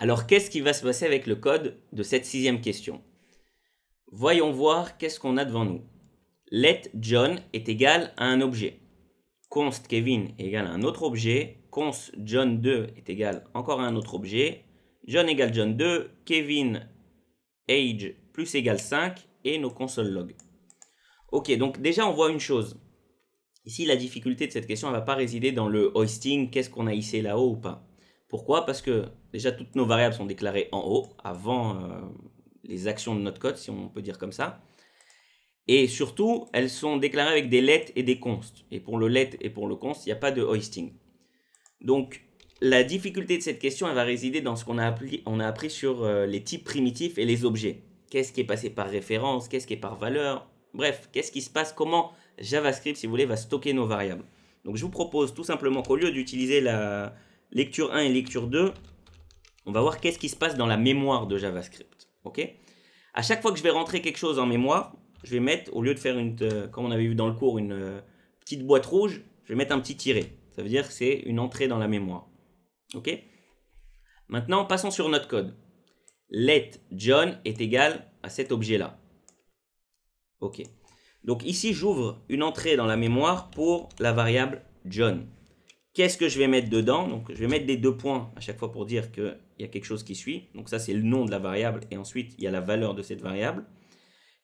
Alors qu'est-ce qui va se passer avec le code de cette sixième question Voyons voir qu'est-ce qu'on a devant nous. Let John est égal à un objet. Const Kevin est égal à un autre objet. Const John 2 est égal encore à un autre objet. John égale John 2. Kevin age plus égale 5 et nos console log. Ok, donc déjà on voit une chose. Ici, la difficulté de cette question ne va pas résider dans le hoisting, qu'est-ce qu'on a hissé là-haut ou pas. Pourquoi Parce que déjà toutes nos variables sont déclarées en haut, avant euh, les actions de notre code, si on peut dire comme ça. Et surtout, elles sont déclarées avec des let et des const. Et pour le let et pour le const, il n'y a pas de hoisting. Donc, la difficulté de cette question, elle va résider dans ce qu'on a, appris, a appris sur euh, les types primitifs et les objets. Qu'est-ce qui est passé par référence Qu'est-ce qui est par valeur Bref, qu'est-ce qui se passe Comment JavaScript, si vous voulez, va stocker nos variables Donc, je vous propose tout simplement qu'au lieu d'utiliser la, lecture 1 et lecture 2, on va voir qu'est-ce qui se passe dans la mémoire de JavaScript. Ok À chaque fois que je vais rentrer quelque chose en mémoire, je vais mettre, au lieu de faire une, euh, comme on avait vu dans le cours, une euh, petite boîte rouge, je vais mettre un petit tiré. Ça veut dire que c'est une entrée dans la mémoire. Maintenant, passons sur notre code. Let John est égal à cet objet-là. Donc ici, j'ouvre une entrée dans la mémoire pour la variable John. Qu'est-ce que je vais mettre dedans Donc, je vais mettre des deux points à chaque fois pour dire qu'il y a quelque chose qui suit. Donc, ça, c'est le nom de la variable. Et ensuite, il y a la valeur de cette variable.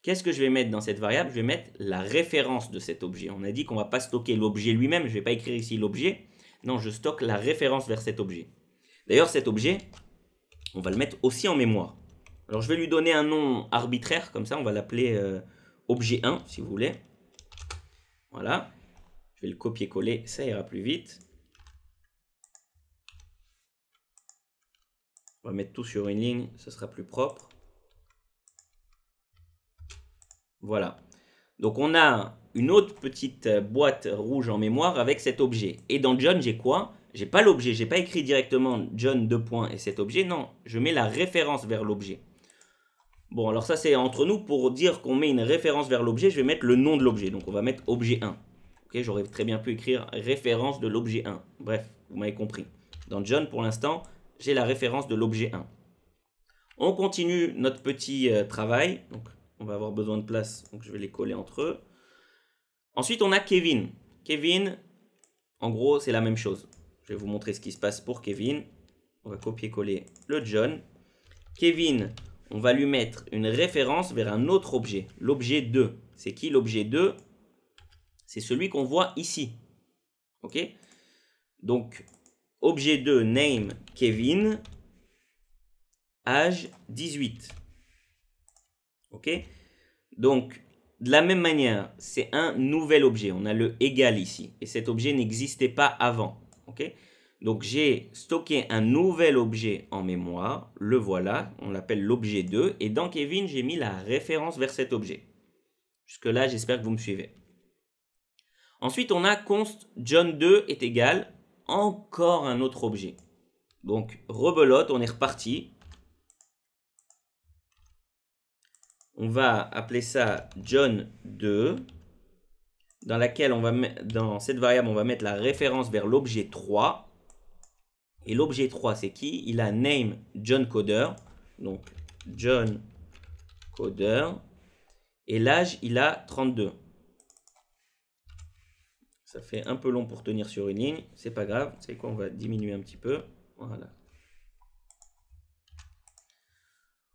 Qu'est-ce que je vais mettre dans cette variable Je vais mettre la référence de cet objet. On a dit qu'on ne va pas stocker l'objet lui-même. Je ne vais pas écrire ici l'objet. Non, je stocke la référence vers cet objet. D'ailleurs, cet objet, on va le mettre aussi en mémoire. Alors, je vais lui donner un nom arbitraire. Comme ça, on va l'appeler euh, objet 1, si vous voulez. Voilà. Je vais le copier-coller. Ça ira plus vite. On va mettre tout sur une ligne, ce sera plus propre. Voilà. Donc on a une autre petite euh, boîte rouge en mémoire avec cet objet. Et dans John, j'ai quoi J'ai pas l'objet, j'ai pas écrit directement John 2 points et cet objet. Non, je mets la référence vers l'objet. Bon, alors ça c'est entre nous pour dire qu'on met une référence vers l'objet, je vais mettre le nom de l'objet. Donc on va mettre objet 1. j'aurais très bien pu écrire référence de l'objet 1. Bref, vous m'avez compris. Dans John pour l'instant, j'ai la référence de l'objet 1. On continue notre petit euh, travail. Donc, on va avoir besoin de place, donc je vais les coller entre eux. Ensuite, on a Kevin. Kevin, en gros, c'est la même chose. Je vais vous montrer ce qui se passe pour Kevin. On va copier-coller le John. Kevin, on va lui mettre une référence vers un autre objet, l'objet 2. C'est qui l'objet 2 C'est celui qu'on voit ici. OK Donc, objet 2, name, Kevin, âge 18. Ok Donc, de la même manière, c'est un nouvel objet. On a le égal ici. Et cet objet n'existait pas avant. ok donc j'ai stocké un nouvel objet en mémoire, le voilà, on l'appelle l'objet 2, et dans Kevin, j'ai mis la référence vers cet objet. Jusque-là, j'espère que vous me suivez. Ensuite, on a const John2 est égal encore un autre objet. Donc, rebelote, on est reparti. On va appeler ça John 2, dans laquelle on va dans cette variable, on va mettre la référence vers l'objet 3. Et l'objet 3, c'est qui Il a name John Coder. Donc, John Coder. Et l'âge, il a 32. Ça fait un peu long pour tenir sur une ligne. C'est pas grave. C'est quoi On va diminuer un petit peu. Voilà.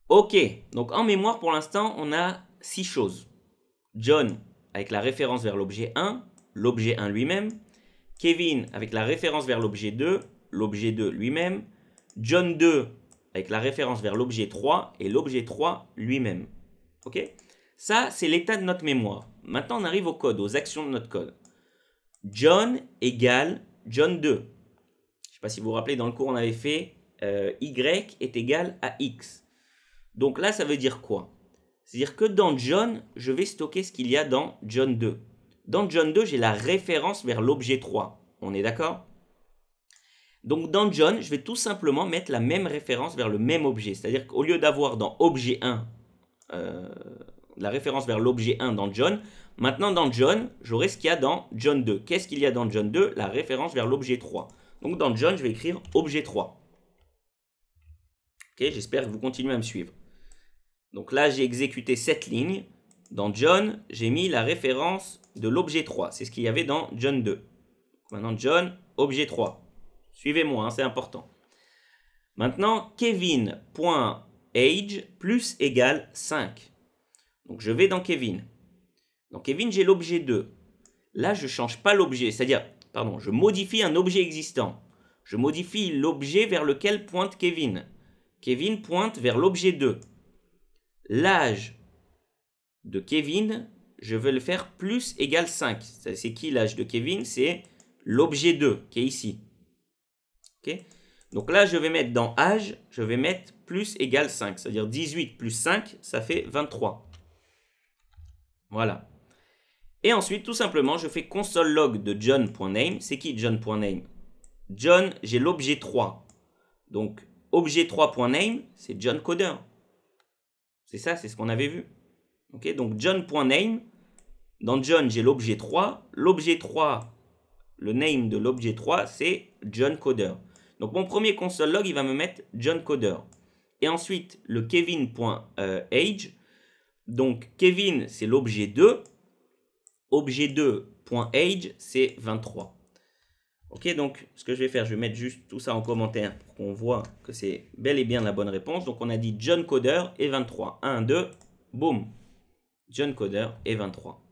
Ok, donc en mémoire pour l'instant, on a six choses. John avec la référence vers l'objet 1, l'objet 1 lui-même. Kevin avec la référence vers l'objet 2, l'objet 2 lui-même. John 2 avec la référence vers l'objet 3 et l'objet 3 lui-même. Ok Ça, c'est l'état de notre mémoire. Maintenant, on arrive au code, aux actions de notre code. John égale John 2. Je ne sais pas si vous vous rappelez, dans le cours, on avait fait euh, Y est égal à X. Donc là, ça veut dire quoi C'est-à-dire que dans John, je vais stocker ce qu'il y a dans John 2. Dans John 2, j'ai la référence vers l'objet 3. On est d'accord Donc dans John, je vais tout simplement mettre la même référence vers le même objet. C'est-à-dire qu'au lieu d'avoir dans objet 1 euh, la référence vers l'objet 1 dans John, maintenant dans John, j'aurai ce qu'il y a dans John 2. Qu'est-ce qu'il y a dans John 2 La référence vers l'objet 3. Donc dans John, je vais écrire objet 3. j'espère que vous continuez à me suivre. Donc là, j'ai exécuté cette ligne. Dans John, j'ai mis la référence de l'objet 3. C'est ce qu'il y avait dans John 2. Maintenant, John, objet 3. Suivez-moi, hein, c'est important. Maintenant, Kevin.age plus égale 5. Donc je vais dans Kevin. Dans Kevin, j'ai l'objet 2. Là, je ne change pas l'objet. C'est-à-dire, pardon, je modifie un objet existant. Je modifie l'objet vers lequel pointe Kevin. Kevin pointe vers l'objet 2. L'âge de Kevin, je vais le faire plus égale 5. C'est qui l'âge de Kevin C'est l'objet 2 qui est ici. Donc là, je vais mettre dans âge, je vais mettre plus égale 5. C'est-à-dire 18 plus 5, ça fait 23. Voilà. Et ensuite, tout simplement, je fais console log de john.name. C'est qui john.name John, j'ai l'objet 3. Donc, objet 3.name, c'est John Coder. C'est ça, c'est ce qu'on avait vu. Okay, donc, john.name, dans John, j'ai l'objet 3. L'objet 3, le name de l'objet 3, c'est John Coder. Donc, mon premier console log, il va me mettre John Coder. Et ensuite, le kevin.age. Euh, donc, Kevin, c'est l'objet 2 objet2.age, c'est 23. Ok, donc ce que je vais faire, je vais mettre juste tout ça en commentaire pour qu'on voit que c'est bel et bien la bonne réponse. Donc on a dit John Coder et 23. 1, 2, boum. John Coder et 23.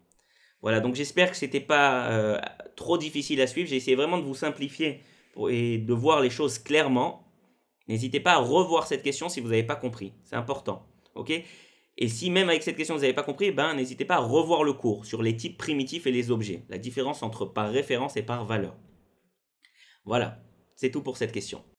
Voilà, donc j'espère que ce n'était pas euh, trop difficile à suivre. J'ai essayé vraiment de vous simplifier et de voir les choses clairement. N'hésitez pas à revoir cette question si vous n'avez pas compris. C'est important. Ok et si même avec cette question vous n'avez pas compris, ben n'hésitez pas à revoir le cours sur les types primitifs et les objets, la différence entre par référence et par valeur. Voilà, c'est tout pour cette question.